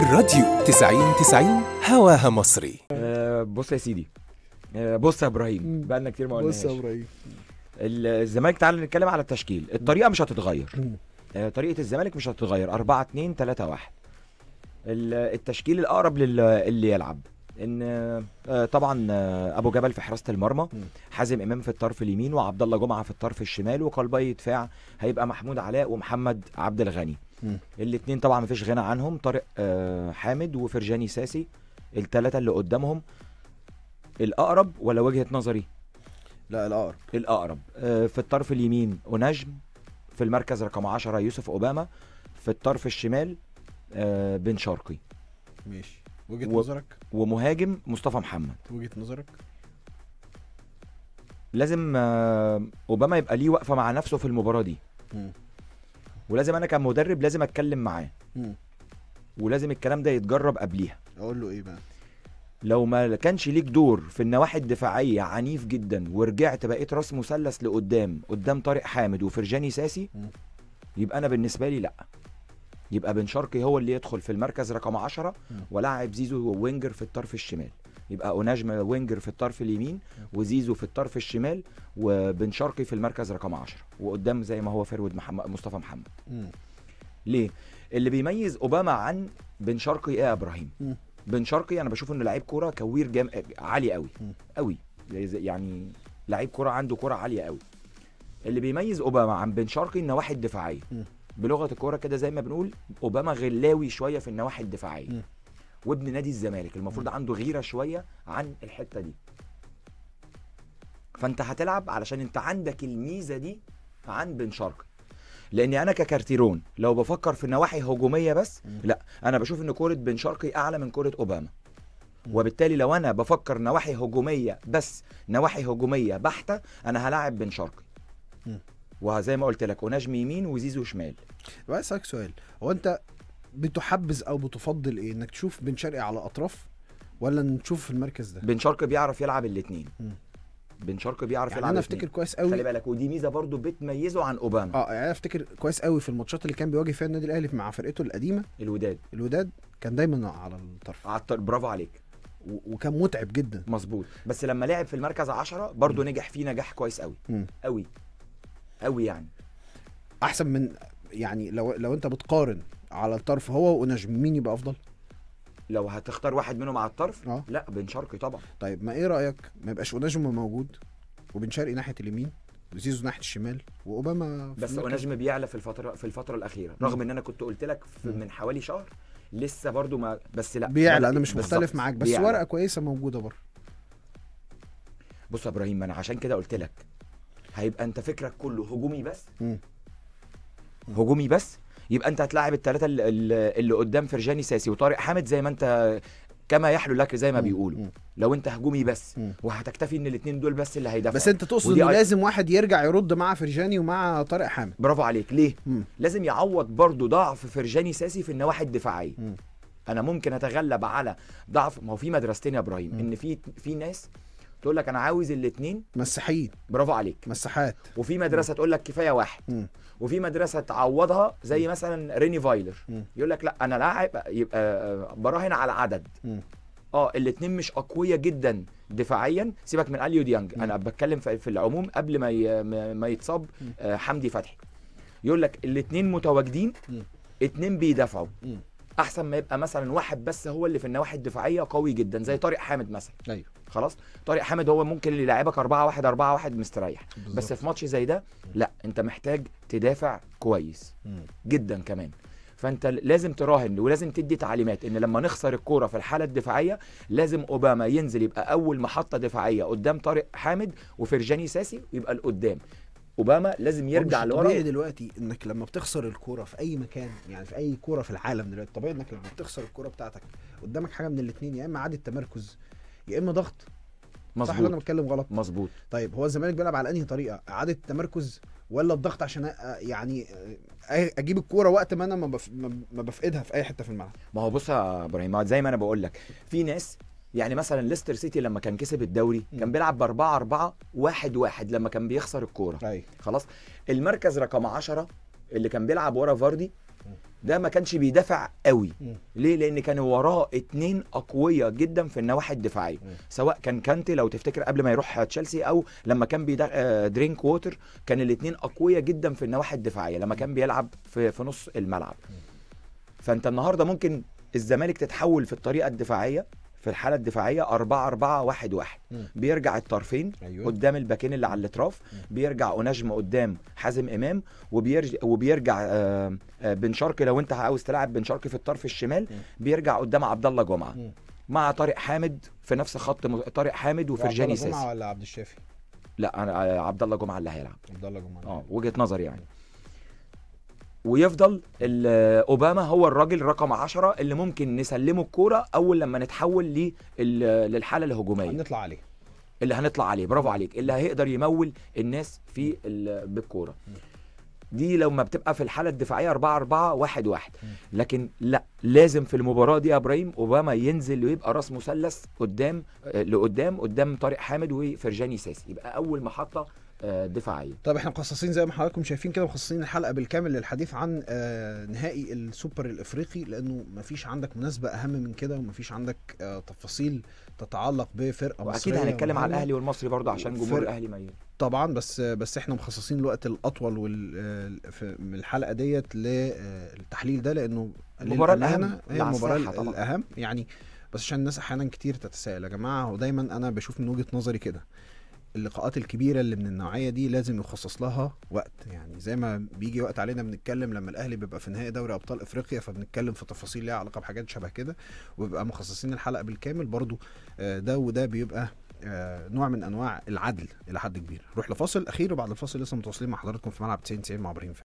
الراديو 90 90 هواها مصري آه، بص يا سيدي آه، بص يا ابراهيم بقى لنا كتير ما قلناش بص يا ابراهيم الزمالك تعال نتكلم على التشكيل الطريقه مش هتتغير آه، طريقه الزمالك مش هتتغير 4 2 3 1 التشكيل الاقرب للي يلعب ان آه، طبعا آه، ابو جبل في حراسه المرمى حازم امام في الطرف اليمين وعبد الله جمعه في الطرف الشمال وقلبي دفاع هيبقى محمود علاء ومحمد عبد الغني الاثنين طبعا مفيش غنى عنهم طارق آه، حامد وفرجاني ساسي الثلاثه اللي قدامهم الاقرب ولا وجهه نظري لا الاقرب الاقرب في الطرف اليمين ونجم في المركز رقم 10 يوسف اوباما في الطرف الشمال بن شرقي ماشي وجهه و... نظرك ومهاجم مصطفى محمد وجهه نظرك لازم آه، اوباما يبقى ليه وقفه مع نفسه في المباراه دي ولازم انا كمدرب لازم اتكلم معاه ولازم الكلام ده يتجرب قبليها اقول له ايه بقى لو ما كانش ليك دور في النواحي الدفاعيه عنيف جدا ورجعت بقيت راس مثلث لقدام قدام طارق حامد وفرجاني ساسي يبقى انا بالنسبه لي لا يبقى بن شرقي هو اللي يدخل في المركز رقم 10 ولاعب زيزو وينجر في الطرف الشمال يبقى اوناجما وينجر في الطرف اليمين وزيزو في الطرف الشمال وبن شرقي في المركز رقم 10 وقدام زي ما هو فرود محمد مصطفى محمد ليه اللي بيميز اوباما عن بن شرقي ايه يا ابراهيم بن شرقي انا بشوف انه لعيب كوره كوير جام... عالي قوي قوي يعني لعيب كوره عنده كوره عاليه قوي اللي بيميز اوباما عن بن شرقي النواحي الدفاعيه بلغه الكوره كده زي ما بنقول اوباما غلاوي شويه في النواحي الدفاعيه وابن نادي الزمالك المفروض عنده غيره شويه عن الحته دي فانت هتلعب علشان انت عندك الميزه دي عن بن شرقي لاني انا ككارتيرون لو بفكر في النواحي هجوميه بس م. لا انا بشوف ان كوره بن شرقي اعلى من كوره اوباما وبالتالي لو انا بفكر نواحي هجوميه بس نواحي هجوميه بحته انا هلاعب بن شرقي وزي ما قلت لك ونجم يمين وزيزو شمال بس اسالك سؤال هو انت بتحبذ او بتفضل ايه انك تشوف بن شرقي على اطراف ولا نشوف في المركز ده بن شرقي بيعرف يلعب الاثنين بن شرقي بيعرف يعني يلعب انا افتكر كويس قوي خلي بالك ودي ميزه برضو بتميزه عن اوباما اه يعني انا افتكر كويس قوي في الماتشات اللي كان بيواجه فيها النادي الاهلي مع فرقته القديمه الوداد الوداد كان دايما على الطرف على الطرف برافو عليك وكان متعب جدا مظبوط بس لما لعب في المركز 10 برضه نجح فيه نجاح كويس قوي م. قوي قوي يعني احسن من يعني لو لو انت بتقارن على الطرف هو ونجم مين يبقى افضل؟ لو هتختار واحد منهم على الطرف آه. لا بن شرقي طبعا طيب ما ايه رايك ما يبقاش اوناجم موجود وبن شرقي ناحيه اليمين وزيزو ناحيه الشمال واوباما بس اوناجم بيعلى في الفتره في الفتره الاخيره رغم ان انا كنت قلت لك من حوالي شهر لسه برضو ما بس لا بيعلى انا مش مختلف معاك بس بيعلى. ورقه كويسه موجوده بره بص يا ابراهيم انا عشان كده قلت لك هيبقى انت فكرك كله هجومي بس مم. هجومي بس يبقى انت هتلاعب الثلاثه اللي, اللي قدام فرجاني ساسي وطارق حامد زي ما انت كما يحلو لك زي ما بيقولوا لو انت هجومي بس وهتكتفي ان الاثنين دول بس اللي هيدافعوا بس انت تقصد انه لازم واحد يرجع يرد مع فرجاني ومع طارق حامد برافو عليك ليه مم. لازم يعوض برضو ضعف فرجاني ساسي في النواحي الدفاعيه انا ممكن اتغلب على ضعف ما هو في مدرستين يا ابراهيم ان في في ناس تقول لك انا عاوز الاثنين مساحين برافو عليك مساحات وفي مدرسه تقول لك كفايه واحد م. وفي مدرسه تعوضها زي مثلا ريني فايلر م. يقول لك لا انا لاعب يبقى آه، براهن على عدد م. اه الاثنين مش اقوياء جدا دفاعيا سيبك من اليو ديانج انا بتكلم في العموم قبل ما ما يتصاب آه، حمدي فتحي يقول لك الاثنين متواجدين اثنين بيدافعوا احسن ما يبقى مثلا واحد بس هو اللي في النواحي الدفاعيه قوي جدا زي طارق حامد مثلا ايوه خلاص طارق حامد هو ممكن اللي يلعبك 4 1 4 1 مستريح بس في ماتش زي ده لا انت محتاج تدافع كويس مم. جدا كمان فانت لازم تراهن ولازم تدي تعليمات ان لما نخسر الكوره في الحاله الدفاعيه لازم اوباما ينزل يبقى اول محطه دفاعيه قدام طارق حامد وفرجاني ساسي ويبقى لقدام اوباما لازم يرجع لورا طبيعي دلوقتي انك لما بتخسر الكوره في اي مكان يعني في اي كوره في العالم دلوقتي طبيعي انك لما بتخسر الكوره بتاعتك قدامك حاجه من الاثنين يا اما عادي التمركز يا اما ضغط مظبوط صح انا بتكلم غلط مظبوط طيب هو الزمالك بيلعب على انهي طريقه اعاده التمركز ولا الضغط عشان يعني اجيب الكوره وقت ما انا ما بفقدها في اي حته في الملعب ما هو بص يا ابراهيم زي ما انا بقول لك في ناس يعني مثلا ليستر سيتي لما كان كسب الدوري م. كان بيلعب ب 4 4 1 1 لما كان بيخسر الكوره خلاص المركز رقم 10 اللي كان بيلعب ورا فاردي ده ما كانش بيدافع قوي م. ليه لان كان وراه اتنين اقوياء جدا في النواحي الدفاعيه سواء كان كانتي لو تفتكر قبل ما يروح تشيلسي او لما كان درينك ووتر آه، كان الاتنين اقوياء جدا في النواحي الدفاعيه لما كان بيلعب في, في نص الملعب م. فانت النهارده ممكن الزمالك تتحول في الطريقه الدفاعيه في الحاله الدفاعيه 4 4 1 1 بيرجع الطرفين أيوة. قدام الباكين اللي على الاطراف بيرجع اوناجم قدام حازم امام وبيرجع وبيرجع آه آه بن شرقي لو انت عاوز تلعب بن شرقي في الطرف الشمال م. بيرجع قدام عبد الله جمعه مع طارق حامد في نفس خط م... طارق حامد وفرجاني ساسي عبد الله جمعه ولا عبد الشافي لا انا آه، عبد الله جمعه اللي هيلعب عبد الله جمعه اه وجهه نظري يعني ويفضل اوباما هو الراجل رقم 10 اللي ممكن نسلمه الكوره اول لما نتحول للحاله الهجوميه هنطلع عليه اللي هنطلع عليه برافو عليك اللي هيقدر يمول الناس في بالكوره دي لما بتبقى في الحاله الدفاعيه 4 4 1 1 لكن لا لازم في المباراه دي يا ابراهيم اوباما ينزل ويبقى راس مثلث قدام آه، لقدام قدام طارق حامد وفرجاني ساسي يبقى اول محطه آه، دفاعيه طب احنا مخصصين زي ما حضراتكم شايفين كده مخصصين الحلقه بالكامل للحديث عن آه، نهائي السوبر الافريقي لانه ما فيش عندك مناسبه اهم من كده وما فيش عندك آه، تفاصيل تتعلق بفرقه مصريه واكيد هنتكلم على الاهلي والمصري برضه عشان جمهور الاهلي ميال طبعا بس بس احنا مخصصين الوقت الاطول وال من الحلقه ديت للتحليل ده لانه المباراه الاهم هي المباراه الاهم يعني بس عشان الناس احيانا كتير تتساءل يا جماعه ودايما انا بشوف من وجهه نظري كده اللقاءات الكبيره اللي من النوعيه دي لازم يخصص لها وقت يعني زي ما بيجي وقت علينا بنتكلم لما الاهلي بيبقى في نهائي دوري ابطال افريقيا فبنتكلم في تفاصيل ليها علاقه بحاجات شبه كده وبيبقى مخصصين الحلقه بالكامل برضو آه، ده وده بيبقى آه، نوع من انواع العدل الى حد كبير نروح لفاصل اخير وبعد الفاصل لسه متواصلين مع حضراتكم في ملعب 90 90 مع ابراهيم